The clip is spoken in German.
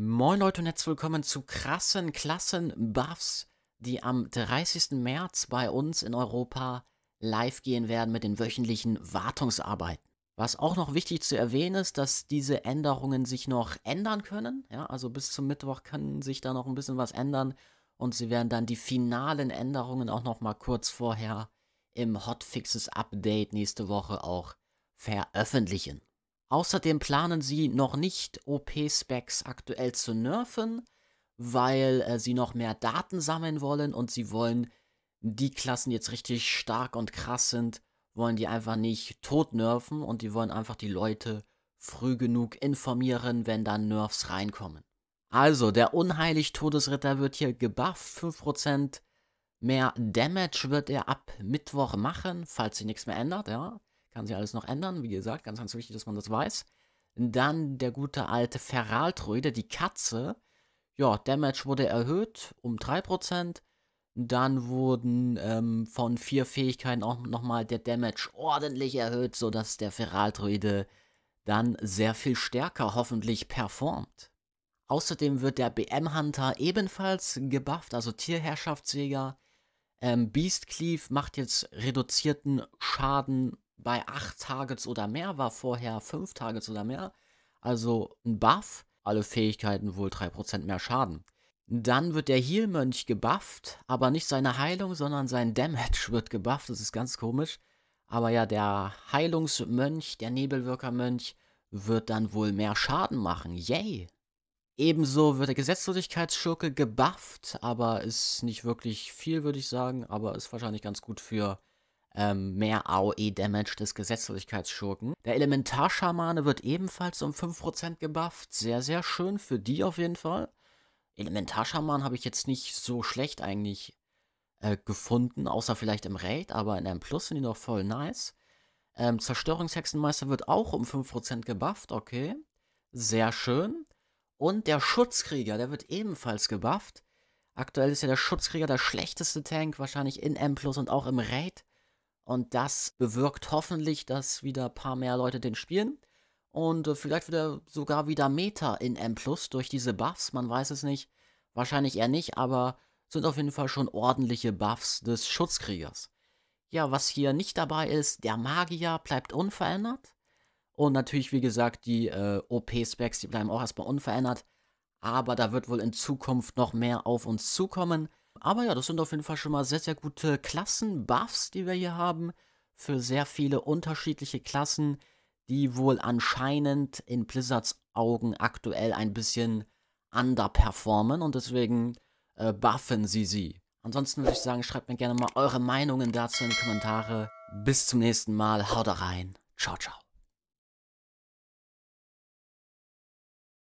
Moin Leute und herzlich willkommen zu krassen Klassen-Buffs, die am 30. März bei uns in Europa live gehen werden mit den wöchentlichen Wartungsarbeiten. Was auch noch wichtig zu erwähnen ist, dass diese Änderungen sich noch ändern können. Ja, also bis zum Mittwoch kann sich da noch ein bisschen was ändern und sie werden dann die finalen Änderungen auch noch mal kurz vorher im Hotfixes Update nächste Woche auch veröffentlichen. Außerdem planen sie noch nicht, OP-Specs aktuell zu nerven, weil äh, sie noch mehr Daten sammeln wollen und sie wollen die Klassen, die jetzt richtig stark und krass sind, wollen die einfach nicht tot nerven und die wollen einfach die Leute früh genug informieren, wenn dann Nerfs reinkommen. Also, der unheilig Todesritter wird hier gebufft, 5% mehr Damage wird er ab Mittwoch machen, falls sich nichts mehr ändert, ja. Kann sich alles noch ändern, wie gesagt, ganz, ganz wichtig, dass man das weiß. Dann der gute alte Feraltröde, die Katze. Ja, Damage wurde erhöht um 3%. Dann wurden ähm, von vier Fähigkeiten auch nochmal der Damage ordentlich erhöht, sodass der Feraltröde dann sehr viel stärker hoffentlich performt. Außerdem wird der BM-Hunter ebenfalls gebufft, also Tierherrschaftsjäger. Ähm, Beast Cleave macht jetzt reduzierten Schaden bei 8 Targets oder mehr, war vorher 5 Targets oder mehr. Also ein Buff, alle Fähigkeiten wohl 3% mehr Schaden. Dann wird der Heal-Mönch gebufft, aber nicht seine Heilung, sondern sein Damage wird gebufft. Das ist ganz komisch. Aber ja, der Heilungsmönch, der Nebelwirkermönch, wird dann wohl mehr Schaden machen. Yay! Ebenso wird der Gesetzlosigkeitsschurke gebufft, aber ist nicht wirklich viel, würde ich sagen, aber ist wahrscheinlich ganz gut für ähm, mehr AOE-Damage des Gesetzlosigkeitsschurken. Der Elementarschamane wird ebenfalls um 5% gebufft. Sehr, sehr schön für die auf jeden Fall. Elementarschaman habe ich jetzt nicht so schlecht eigentlich äh, gefunden, außer vielleicht im Raid, aber in einem Plus sind die noch voll nice. Ähm, Zerstörungshexenmeister wird auch um 5% gebufft, okay. Sehr schön. Und der Schutzkrieger, der wird ebenfalls gebufft. Aktuell ist ja der Schutzkrieger der schlechteste Tank, wahrscheinlich in M und auch im Raid. Und das bewirkt hoffentlich, dass wieder ein paar mehr Leute den spielen. Und äh, vielleicht wieder sogar wieder Meta in M Plus durch diese Buffs. Man weiß es nicht. Wahrscheinlich eher nicht, aber sind auf jeden Fall schon ordentliche Buffs des Schutzkriegers. Ja, was hier nicht dabei ist, der Magier bleibt unverändert. Und natürlich, wie gesagt, die äh, OP-Specs, die bleiben auch erstmal unverändert. Aber da wird wohl in Zukunft noch mehr auf uns zukommen. Aber ja, das sind auf jeden Fall schon mal sehr, sehr gute Klassen-Buffs, die wir hier haben. Für sehr viele unterschiedliche Klassen, die wohl anscheinend in Blizzards Augen aktuell ein bisschen underperformen und deswegen äh, buffen sie sie. Ansonsten würde ich sagen, schreibt mir gerne mal eure Meinungen dazu in die Kommentare. Bis zum nächsten Mal, haut rein. Ciao, ciao.